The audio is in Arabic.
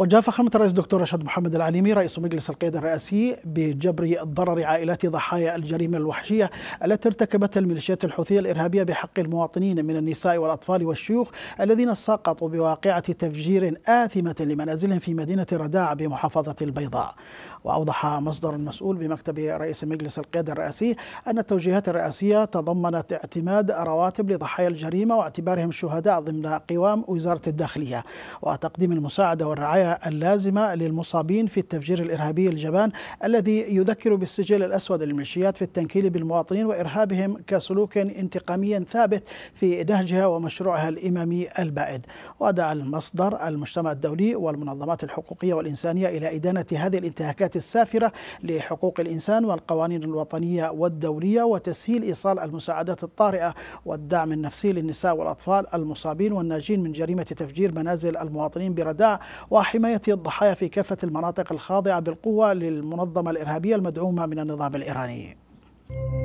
وجاء فخامة الرئيس الدكتور رشاد محمد العليمي رئيس مجلس القيادة الرئاسي بجبر الضرر عائلات ضحايا الجريمة الوحشية التي ارتكبتها الميليشيات الحوثية الإرهابية بحق المواطنين من النساء والأطفال والشيوخ الذين سقطوا بواقعة تفجير آثمة لمنازلهم في مدينة رداع بمحافظة البيضاء وأوضح مصدر مسؤول بمكتب رئيس مجلس القيادة الرئاسي أن التوجيهات الرئاسية تضمنت اعتماد رواتب لضحايا الجريمة واعتبارهم شهداء ضمن قوام وزارة الداخلية وتقديم المساعدة والرعاية اللازمة للمصابين في التفجير الإرهابي الجبان الذي يذكر بالسجل الأسود للميليشيات في التنكيل بالمواطنين وإرهابهم كسلوك انتقامي ثابت في نهجها ومشروعها الإمامي البائد ودعا المصدر المجتمع الدولي والمنظمات الحقوقية والإنسانية إلى إدانة هذه الانتهاكات السافرة لحقوق الإنسان والقوانين الوطنية والدولية وتسهيل إيصال المساعدات الطارئة والدعم النفسي للنساء والأطفال المصابين والناجين من جريمة تفجير منازل المواطنين برداء وحماية الضحايا في كافة المناطق الخاضعة بالقوة للمنظمة الإرهابية المدعومة من النظام الإيراني